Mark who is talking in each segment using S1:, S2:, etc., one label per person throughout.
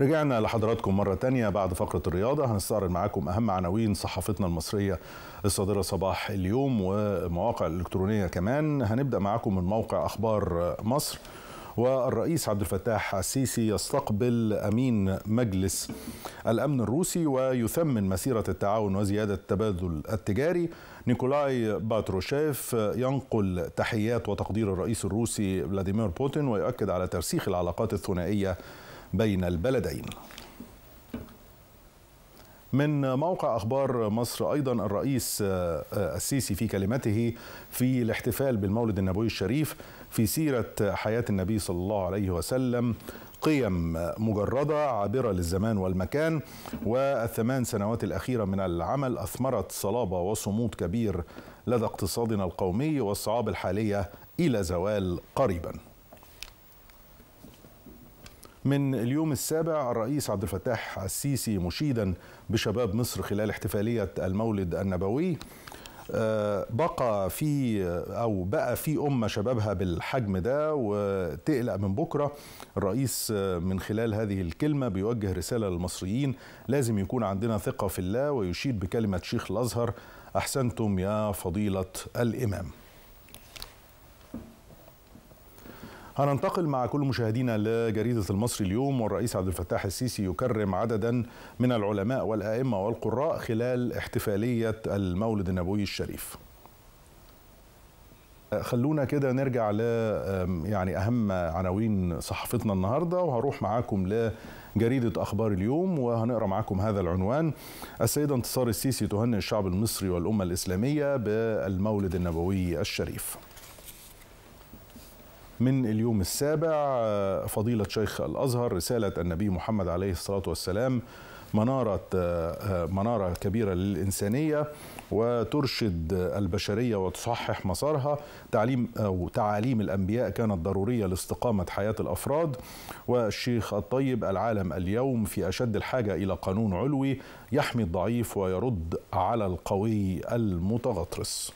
S1: رجعنا لحضراتكم مرة تانية بعد فقرة الرياضة هنستعرض معاكم أهم عناوين صحافتنا المصرية الصادرة صباح اليوم ومواقع الإلكترونية كمان هنبدأ معاكم من موقع أخبار مصر والرئيس عبد الفتاح السيسي يستقبل امين مجلس الامن الروسي ويثمن مسيره التعاون وزياده التبادل التجاري نيكولاي باتروشيف ينقل تحيات وتقدير الرئيس الروسي فلاديمير بوتين ويؤكد على ترسيخ العلاقات الثنائيه بين البلدين من موقع اخبار مصر ايضا الرئيس آه، آه، السيسي في كلمته في الاحتفال بالمولد النبوي الشريف في سيره حياه النبي صلى الله عليه وسلم قيم مجرده عابره للزمان والمكان والثمان سنوات الاخيره من العمل اثمرت صلابه وصمود كبير لدى اقتصادنا القومي والصعاب الحاليه الى زوال قريبا من اليوم السابع الرئيس عبد الفتاح السيسي مشيدا بشباب مصر خلال احتفالية المولد النبوي آه، بقى في او بقى في امه شبابها بالحجم ده وتقلق من بكره الرئيس من خلال هذه الكلمه بيوجه رساله للمصريين لازم يكون عندنا ثقه في الله ويشيد بكلمه شيخ الازهر احسنتم يا فضيله الامام هننتقل مع كل مشاهدينا لجريدة المصري اليوم والرئيس عبد الفتاح السيسي يكرم عددا من العلماء والأئمة والقراء خلال احتفالية المولد النبوي الشريف خلونا كده نرجع ل يعني اهم عناوين صحفتنا النهارده وهروح معاكم لجريده اخبار اليوم وهنقرا معاكم هذا العنوان السيده انتصار السيسي تهنئ الشعب المصري والامه الاسلاميه بالمولد النبوي الشريف من اليوم السابع فضيلة شيخ الأزهر رسالة النبي محمد عليه الصلاة والسلام منارة منارة كبيرة للإنسانية وترشد البشرية وتصحح مسارها تعليم أو تعاليم الأنبياء كانت ضرورية لاستقامة حياة الأفراد والشيخ الطيب العالم اليوم في أشد الحاجة إلى قانون علوي يحمي الضعيف ويرد على القوي المتغطرس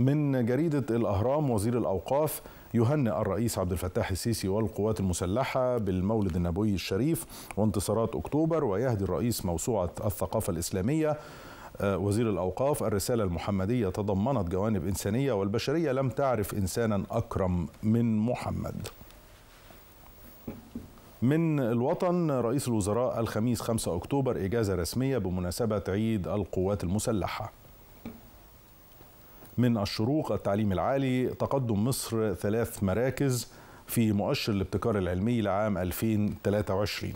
S1: من جريدة الأهرام وزير الأوقاف يهنئ الرئيس عبد الفتاح السيسي والقوات المسلحة بالمولد النبوي الشريف وانتصارات أكتوبر ويهدي الرئيس موسوعة الثقافة الإسلامية آه، وزير الأوقاف الرسالة المحمدية تضمنت جوانب إنسانية والبشرية لم تعرف إنسانا أكرم من محمد من الوطن رئيس الوزراء الخميس 5 أكتوبر إجازة رسمية بمناسبة عيد القوات المسلحة من الشروق التعليم العالي تقدم مصر ثلاث مراكز في مؤشر الابتكار العلمي لعام 2023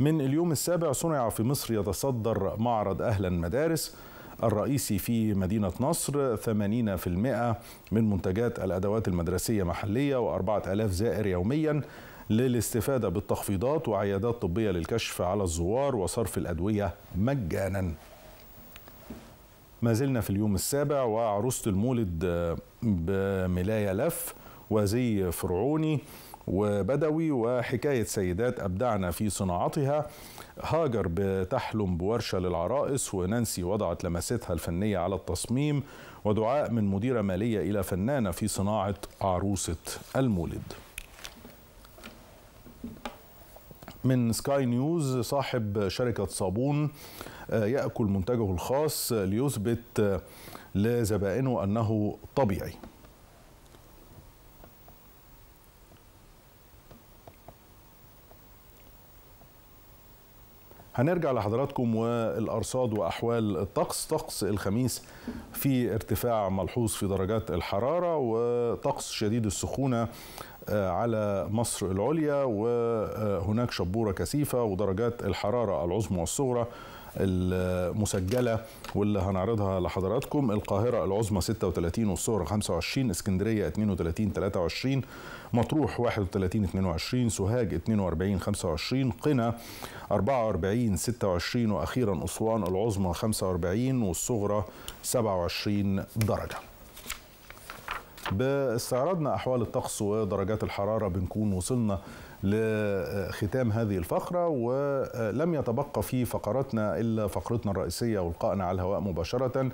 S1: من اليوم السابع صنع في مصر يتصدر معرض أهلا مدارس الرئيسي في مدينة نصر 80% من منتجات الأدوات المدرسية محلية و4000 زائر يومياً للاستفادة بالتخفيضات وعيادات طبية للكشف على الزوار وصرف الأدوية مجاناً ما زلنا في اليوم السابع وعروسة المولد آه، بملاية لف وزي فرعوني وبدوي وحكاية سيدات أبدعنا في صناعتها هاجر بتحلم بورشة للعرائس ونانسي وضعت لمستها الفنية على التصميم ودعاء من مديرة مالية إلى فنانة في صناعة عروسة المولد من سكاي نيوز صاحب شركة صابون يأكل منتجه الخاص ليثبت لزبائنه أنه طبيعي هنرجع لحضراتكم والأرصاد وأحوال الطقس طقس الخميس في ارتفاع ملحوظ في درجات الحرارة وطقس شديد السخونة آه، على مصر العليا وهناك شبورة كثيفة ودرجات الحرارة العظمى والصغرى المسجله واللي هنعرضها لحضراتكم القاهره العظمى 36 والصغرى 25 اسكندريه 32 23 مطروح 31 22 سوهاج 42 25 قنا 44 26 واخيرا اسوان العظمى 45 والصغرى 27 درجه باستعراضنا أحوال الطقس ودرجات الحرارة بنكون وصلنا لختام هذه الفقرة ولم يتبقى في فقراتنا إلا فقرتنا الرئيسية والقائنا على الهواء مباشرة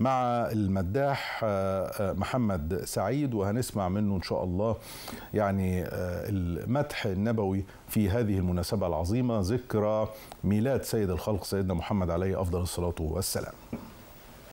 S1: مع المداح آه، آه، محمد سعيد وهنسمع منه إن شاء الله يعني آه، المدح النبوي في هذه المناسبة العظيمة ذكرى ميلاد سيد الخلق سيدنا محمد عليه أفضل الصلاة والسلام